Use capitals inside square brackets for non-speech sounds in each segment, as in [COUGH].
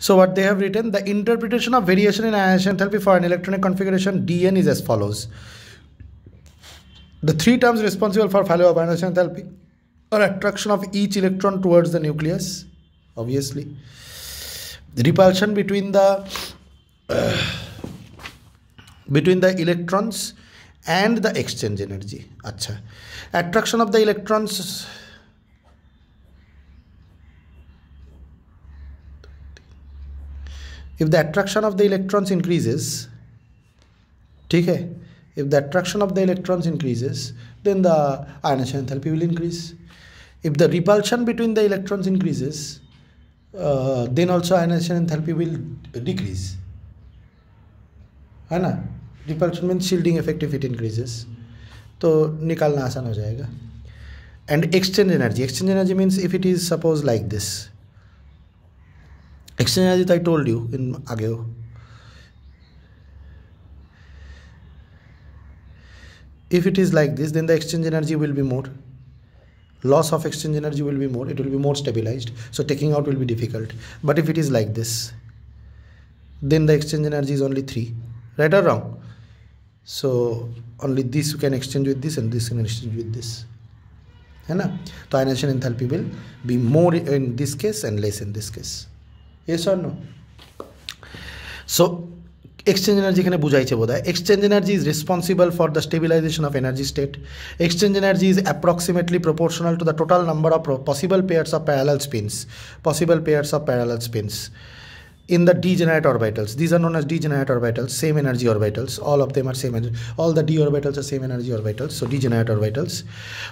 So what they have written, the interpretation of variation in ionization enthalpy for an electronic configuration DN is as follows. The three terms responsible for value of ionization enthalpy are attraction of each electron towards the nucleus, obviously. The repulsion between the uh, [CLEARS THROAT] between the electrons and the exchange energy. Acha. Attraction of the electrons if the attraction of the electrons increases ठीक है if the attraction of the electrons increases then the ionization enthalpy will increase if the repulsion between the electrons increases then also ionization enthalpy will decrease है ना repulsion mean shielding if it increases तो निकालना आसान हो जाएगा and exchange energy exchange energy means if it is suppose like this Exchange as I told you in Ageo. If it is like this, then the exchange energy will be more. Loss of exchange energy will be more. It will be more stabilized. So taking out will be difficult. But if it is like this, then the exchange energy is only 3. Right or wrong? So only this you can exchange with this and this can exchange with this. है ना तो ionization enthalpy will be more in this case and less in this yes or no so exchange energy এখানে বুঝাইছে বোধ হয় exchange energy is responsible for the stabilization of energy state exchange energy is approximately proportional to the total number of possible pairs of parallel spins possible pairs of parallel spins in the degenerate orbitals. These are known as degenerate orbitals, same energy orbitals. All of them are same energy. All the d orbitals are same energy orbitals, so degenerate orbitals.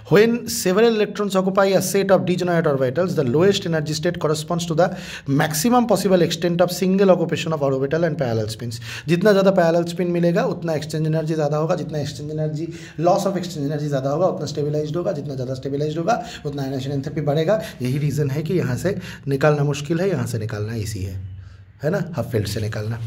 When several electrons occupy a set of degenerate orbitals, the lowest energy state corresponds to the maximum possible extent of single occupation of orbital and parallel spins. Jitna ज़्यादा parallel spin milega, utna exchange energy ज़्यादा hoga. Jitna exchange energy loss of exchange energy ज़्यादा hoga, utna stabilized hoga. Jitna ज़्यादा stabilized hoga, utna ionization entropy बढ़ेगा यही reason hai ki yahan se nikalna mushkil hai, yahan se nikalna easy hai. है ना half filled से निकालना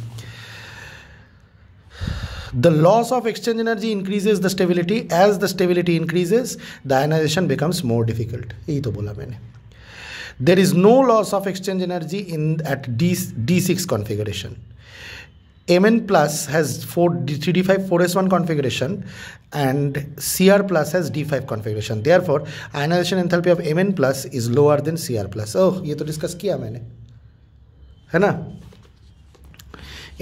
the loss of exchange energy increases the stability as the stability increases the ionization becomes more difficult यही तो बोला मैंने there is no loss of exchange energy in at d d six configuration M N plus has four d three d five four s one configuration and C R plus has d five configuration therefore ionization enthalpy of M N plus is lower than C R plus oh ये तो discuss किया मैंने है ना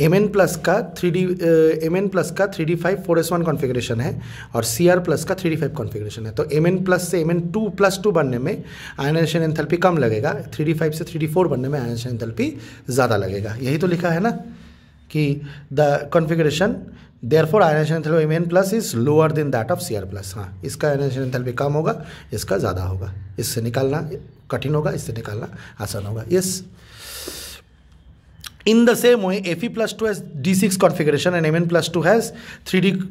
M N plus का three d M N plus का three d five four s one configuration है और सी आर प्लस का थ्री डी फाइव कॉन्फिग्रेशन है तो एम एन प्लस से M N two plus two बनने में आयनाइजेशन एंथैल्पी कम लगेगा थ्री डी फाइव से थ्री डी फोर बनने में आयनाइजेशन एंथैल्पी ज़्यादा लगेगा यही तो लिखा है ना कि the configuration therefore ionization enthalpy M N plus is lower than that of C R plus हाँ इसका आयनाइजेशन एंथैल्पी कम होगा इसका ज़्यादा होगा इससे निकालना कठिन होगा इससे निकालना आसान होगा yes yes. In the same way, Fe plus 2 has D6 configuration and Mn plus 2 has 3D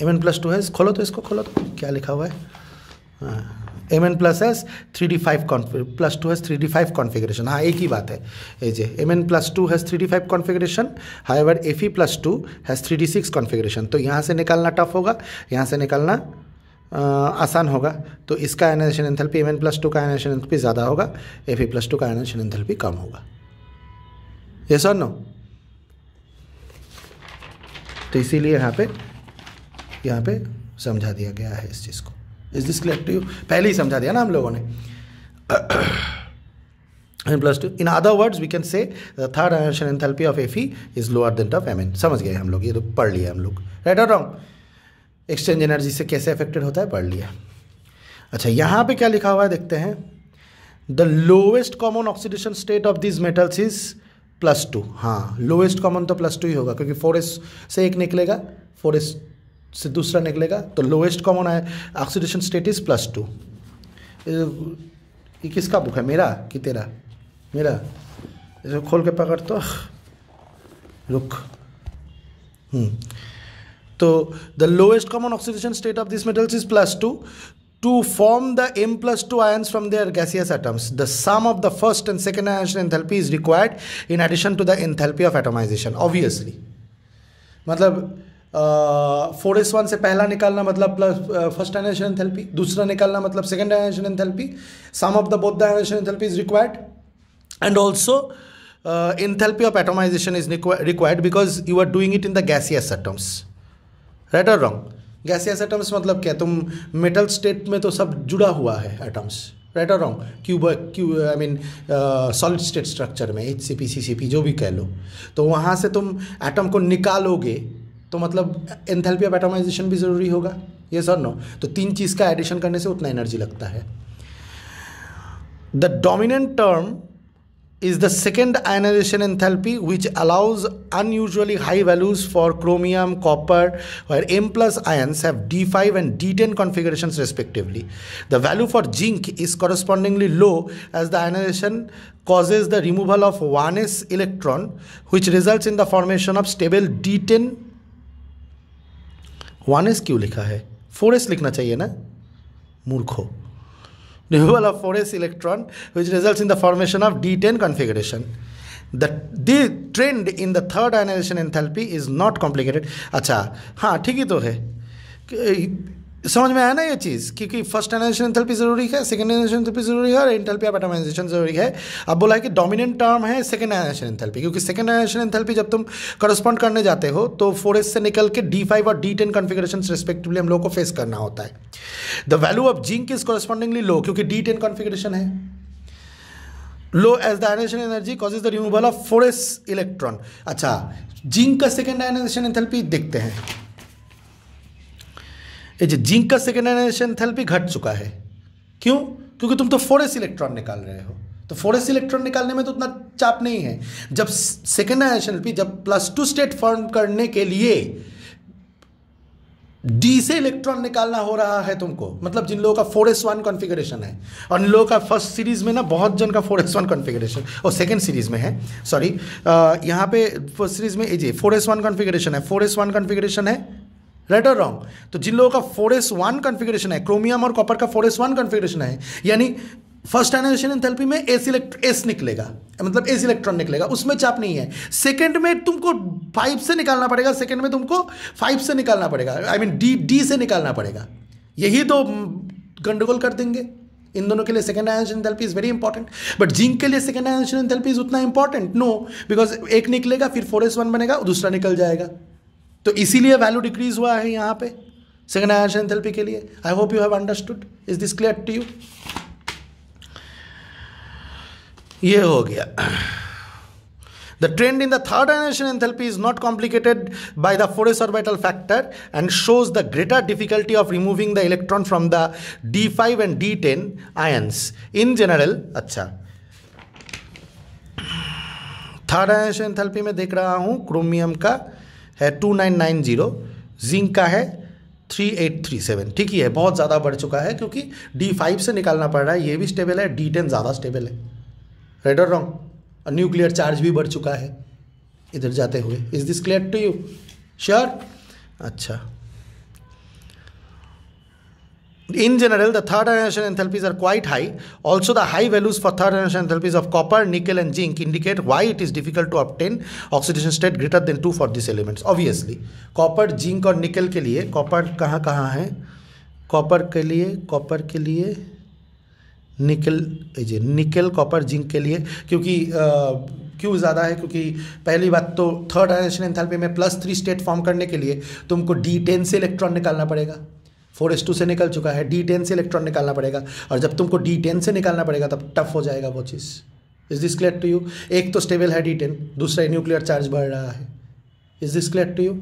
Mn plus 2 has खोलो तो इसको खोलो तो क्या लिखा हुआ है M N plus S three d five config plus two has three d five configuration हाँ एक ही बात है A J M N plus two has three d five configuration however F E plus two has three d six configuration तो यहाँ से निकालना tough होगा यहाँ से निकालना आ, आसान होगा तो इसका ionization enthalpy M N plus two का एनाइजेशन एंथैल्पी ज़्यादा होगा एफ ई प्लस टू का एनाइजेशन एंथैल्पी कम होगा ये सर नो तो इसीलिए यहाँ पे यहाँ पे समझा दिया गया है इस चीज़ को is this clear to you पहले ही समझा दिया ना हम लोगों ने N plus two in other words we can say the third dimension enthalpy of F E is lower than of M N समझ गए हम लोग ये तो पढ़ लिया हम लोग राइट और रॉन्ग एक्सचेंज एनर्जी से कैसे अफेक्टेड होता है पढ़ लिया अच्छा यहाँ पे क्या लिखा हुआ है देखते हैं the lowest common oxidation state of this metals is plus two हाँ लोएस्ट कॉमन तो प्लस टू ही होगा क्योंकि फोर एस से एक निकलेगा फोर एस से दूसरा निकलेगा तो लोएस्ट कॉमन आए oxidation state is plus two ये किसका बुक है मेरा कि तेरा मेरा इसको खोल के पकड़ तो रुक हम्म, तो the lowest common oxidation state of this metals is plus two to form the M plus 2 ions from their gaseous atoms. The sum of the first and second ion enthalpy is required in addition to the enthalpy of atomization, obviously. Matlab, uh, 4s1 se pehla nikalna matlab plus uh, first ionization enthalpy, dusra nikalna matlab second ionization enthalpy, sum of the both the ionization enthalpy required and also uh, enthalpy of atomization is required because you are doing it in the gaseous atoms. Right or wrong? Gaseous atoms मतलब क्या तुम metal state में तो सब जुड़ा हुआ है atoms right और wrong cube Q I mean solid state structure में H C P C C P जो भी कह लो तो वहाँ से तुम एटम को निकालोगे तो मतलब एंथेल्पी ऑफ एटमाइजेशन भी ज़रूरी होगा ये सर नो तो तीन चीज़ का एडिशन करने से उतना एनर्जी लगता है the dominant term is the second ionization enthalpy which allows unusually high values for chromium, copper, where M plus ions have D5 and D10 configurations respectively. The value for zinc is correspondingly low as the ionization causes the removal of 1s electron which results in the formation of stable D10 1s Q लिखा है 4s लिखना चाहिए ना मूर्खों removal of 4s electron which results in the formation of D10 configuration. The, the trend in the third ionization enthalpy is not complicated. अच्छा हाँ ठीक ही तो है समझ में आया ना ये चीज़ क्योंकि फर्स्ट एनालिसिस एंथैल्पी जरूरी है सेकंड एनालिसिस एंथैल्पी जरूरी है और एंथैल्पी आप एटमाइजेशन जरूरी है अब बोला है कि डोमिनेंट टर्म है सेकंड एनालिसिस एंथैल्पी क्योंकि सेकंड एनालिसिस एंथैल्पी जब तुम करस्पॉन्ड करने जाते हो तो फोर से निकल के डी फाइव और डी टेन कॉन्फिगरेशन रिस्पेक्टिवली हम लोग को फेस करना होता है the value of zinc is correspondingly low क्योंकि डी टेन कॉन्फिगरेशन है low as the ionization energy is the removal of four s electron अच्छा जिंक का सेकेंड आयनाइजेशन एंथैल्पी देखते हैं ये जिंक का सेकेंड एनाइजेशन थेरेपी घट चुका है क्यों क्योंकि तुम तो फोरेस इलेक्ट्रॉन निकाल रहे हो तो फोरेस इलेक्ट्रॉन निकालने में तो उतना चाप नहीं है जब सेकेंड आयन जब प्लस टू स्टेट फॉर्म करने के लिए डी से इलेक्ट्रॉन निकालना हो रहा है तुमको मतलब जिन लोगों का फोर एस वन कॉन्फिगरेशन है और इन लोगों का फर्स्ट सीरीज में ना बहुत जन का फोर एस वन कॉन्फिगरेशन और सेकेंड सीरीज में है सॉरी यहाँ पे फर्स्ट सीरीज में जी फोर एस वन कॉन्फिगरेशन है फोर एस वन कॉन्फिगरेशन है राइट और रॉन्ग तो जिन लोगों का फोर एस वन कॉन्फिगरेशन है क्रोमियम और कॉपर का फोर एस वन कॉन्फिगरेशन है यानी फर्स्ट आइनाइजेशन थेरेपी में एस इलेक्ट एस निकलेगा मतलब एस इलेक्ट्रॉन निकलेगा उसमें चाप नहीं है सेकंड में तुमको फाइव से निकालना पड़ेगा सेकंड में तुमको फाइव से निकालना पड़ेगा आई मीन डी डी से निकालना पड़ेगा यही तो गंडगोल कर देंगे इन दोनों के लिए सेकेंड आयोजन therapy is very important but zinc के लिए सेकंड आयोजन थेरेपी इज उतना इंपॉर्टेंट नो बिकॉज एक निकलेगा फिर फोर एस वन बनेगा दूसरा निकल जाएगा तो इसीलिए वैल्यू डिक्रीज हुआ है यहाँ पे सिग्नाइजेशन थेरेपी के लिए I hope you have understood is this clear to you ये हो गया the trend in the third ionization enthalpy is not complicated by the four s orbital factor and shows the greater difficulty of removing the electron from the d five and d ten ions in general अच्छा third ionization enthalpy में देख रहा हूं chromium का है two nine nine zero zinc का है three eight three seven ठीक ही है बहुत ज़्यादा बढ़ चुका है क्योंकि डी फाइव से निकालना पड़ रहा है ये भी स्टेबल है डी टेन ज़्यादा स्टेबल है राइट और रॉन्ग और न्यूक्लियर चार्ज भी बढ़ चुका है इधर जाते हुए is this clear to you sure अच्छा In general, the third generation enthalpies are quite high. Also, the high values for third generation enthalpies of copper, nickel and zinc indicate why it is difficult to obtain oxidation state greater than 2 for these elements. Obviously, copper, zinc or nickel के लिए copper कहाँ कहाँ है copper के लिए copper के लिए निकल जी nickel, copper, zinc के लिए क्योंकि आ, क्यों ज़्यादा है क्योंकि पहली बात तो थर्ड डायमेंशन एंथैल्पी में प्लस थ्री स्टेट फॉर्म करने के लिए तुमको डी टेन से इलेक्ट्रॉन निकालना पड़ेगा फोर एस टू से निकल चुका है डी टेन से इलेक्ट्रॉन निकालना पड़ेगा और जब तुमको डी टेन से निकालना पड़ेगा तब टफ हो जाएगा वो चीज़ is this clear to you एक तो स्टेबल है डी टेन दूसरा न्यूक्लियर चार्ज बढ़ रहा है is this clear to you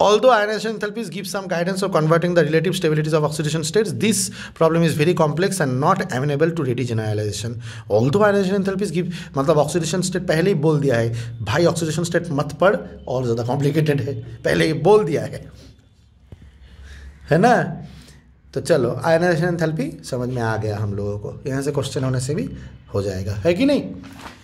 Although ionization enthalpies give some guidance of converting the relative stabilities of oxidation states, this problem is very complex and not amenable to ready generalization. Although ionization enthalpies give मतलब oxidation state पहले ही बोल दिया है भाई oxidation state मत पढ़ और ज़्यादा complicated है पहले ही बोल दिया है है ना तो चलो ionization enthalpy समझ में आ गया हम लोगों को यहाँ से question होने से भी हो जाएगा है कि नहीं